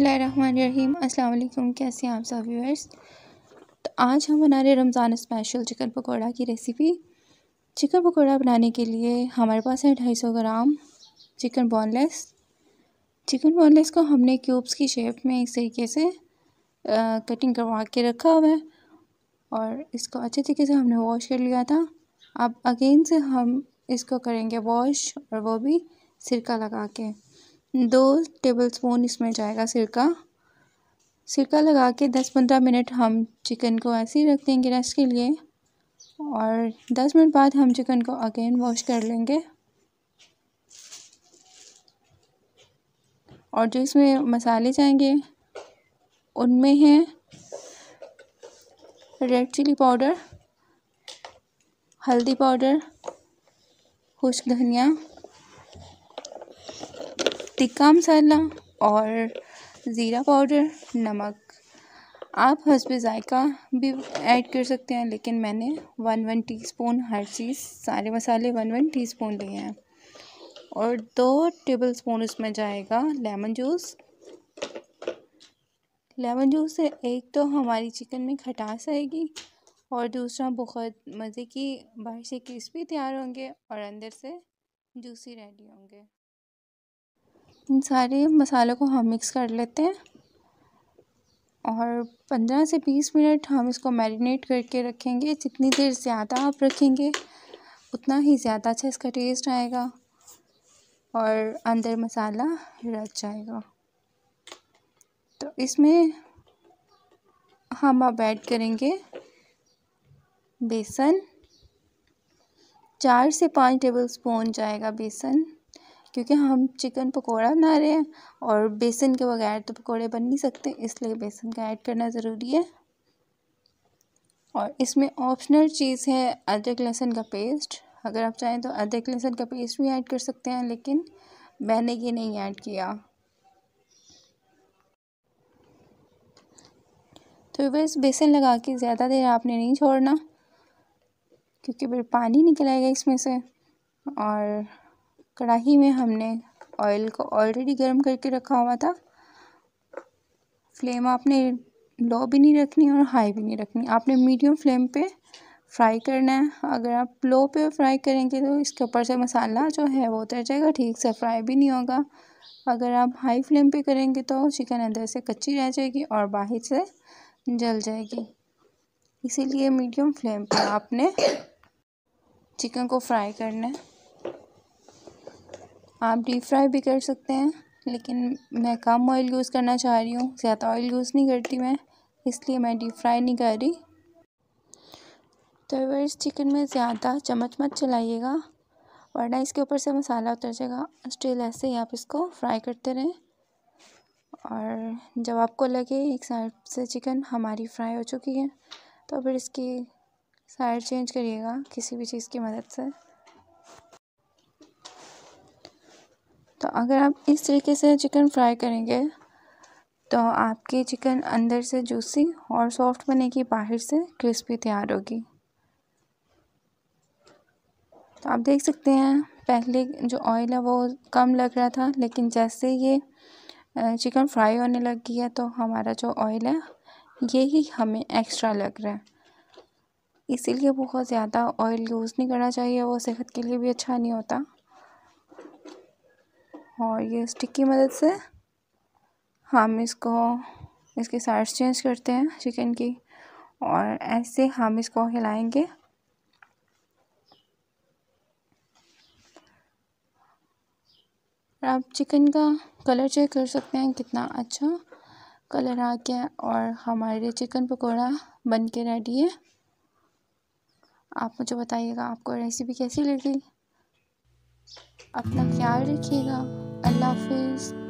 बसमीम् अल्लाम कैसे हैं आप सब व्यूअर्स तो आज हम बना रहे रमज़ान स्पेशल चिकन पकौड़ा की रेसिपी चिकन पकौड़ा बनाने के लिए हमारे पास है ढाई सौ gram chicken boneless chicken boneless को हमने क्यूब्स की शेप में इस तरीके से आ, कटिंग करवा के रखा हुआ है और इसको अच्छे तरीके से हमने वॉश कर लिया था अब अगेन से हम इसको करेंगे वॉश और वो भी सिरका लगा के दो टेबलस्पून इसमें जाएगा सिरका सिरका लगा के दस पंद्रह मिनट हम चिकन को ऐसे ही रख देंगे रेस्ट के लिए और दस मिनट बाद हम चिकन को अगेन वॉश कर लेंगे और जो इसमें मसाले जाएंगे उनमें हैं रेड चिली पाउडर हल्दी पाउडर खुश्क धनिया टिक्का मसाला और ज़ीरा पाउडर नमक आप हसब ज़ायका भी ऐड कर सकते हैं लेकिन मैंने वन वन टीस्पून हर चीज़ सारे मसाले वन वन टीस्पून लिए हैं और दो टेबल स्पून इसमें जाएगा लेमन जूस लेमन जूस से एक तो हमारी चिकन में खटास आएगी और दूसरा बहुत मज़े की बाहर से क्रिस्पी तैयार होंगे और अंदर से जूसी रेडी होंगे इन सारे मसालों को हम मिक्स कर लेते हैं और पंद्रह से बीस मिनट हम इसको मैरिनेट करके रखेंगे जितनी देर ज़्यादा आप रखेंगे उतना ही ज़्यादा अच्छा इसका टेस्ट आएगा और अंदर मसाला रच जाएगा तो इसमें हम अब ऐड करेंगे बेसन चार से पाँच टेबल स्पून जाएगा बेसन क्योंकि हम चिकन पकोड़ा बना रहे हैं और बेसन के बगैर तो पकोड़े बन नहीं सकते इसलिए बेसन का ऐड करना ज़रूरी है और इसमें ऑप्शनल चीज़ है अदरक लहसुन का पेस्ट अगर आप चाहें तो अदरक लहसुन का पेस्ट भी ऐड कर सकते हैं लेकिन मैंने ये नहीं ऐड किया तो बस बेसन लगा के ज़्यादा देर आपने नहीं छोड़ना क्योंकि फिर पानी निकल आएगा इसमें से और कढ़ाई में हमने ऑयल को ऑलरेडी गर्म करके रखा हुआ था फ्लेम आपने लो भी नहीं रखनी और हाई भी नहीं रखनी आपने मीडियम फ्लेम पे फ्राई करना है अगर आप लो पे फ्राई करेंगे तो इसके ऊपर से मसाला जो है वो उतर जाएगा ठीक से फ्राई भी नहीं होगा अगर आप हाई फ्लेम पे करेंगे तो चिकन अंदर से कच्ची रह जाएगी और बाहर से जल जाएगी इसीलिए मीडियम फ्लेम पर आपने चिकन को फ्राई करना है आप डीप फ्राई भी कर सकते हैं लेकिन मैं कम ऑयल यूज़ करना चाह रही हूँ ज़्यादा ऑयल यूज़ नहीं करती मैं इसलिए मैं डीप फ्राई नहीं कर रही तो इस चिकन में ज़्यादा चम्मच मत चलाइएगा वरना इसके ऊपर से मसाला उतर जाएगा स्टिल ऐसे ही आप इसको फ्राई करते रहें और जब आपको लगे एक साइड से चिकन हमारी फ्राई हो चुकी है तो फिर इसकी साइड चेंज करिएगा किसी भी चीज़ की मदद से तो अगर आप इस तरीके से चिकन फ्राई करेंगे तो आपकी चिकन अंदर से जूसी और सॉफ्ट बनेगी बाहर से क्रिस्पी तैयार होगी तो आप देख सकते हैं पहले जो ऑयल है वो कम लग रहा था लेकिन जैसे ये चिकन फ्राई होने लग गया तो हमारा जो ऑयल है ये ही हमें एक्स्ट्रा लग रहा है इसीलिए बहुत ज़्यादा ऑयल यूज़ नहीं करना चाहिए वो सेहत के लिए भी अच्छा नहीं होता और हाँ, ये स्टिक की मदद से हम इसको इसके साइड्स चेंज करते हैं चिकन की और ऐसे हम इसको हिलाएंगे आप चिकन का कलर चेक कर सकते हैं कितना अच्छा कलर आ गया और हमारे चिकन पकौड़ा बन के रेडी है आप मुझे बताइएगा आपको रेसिपी कैसी लगी अपना ख्याल रखिएगा I love his.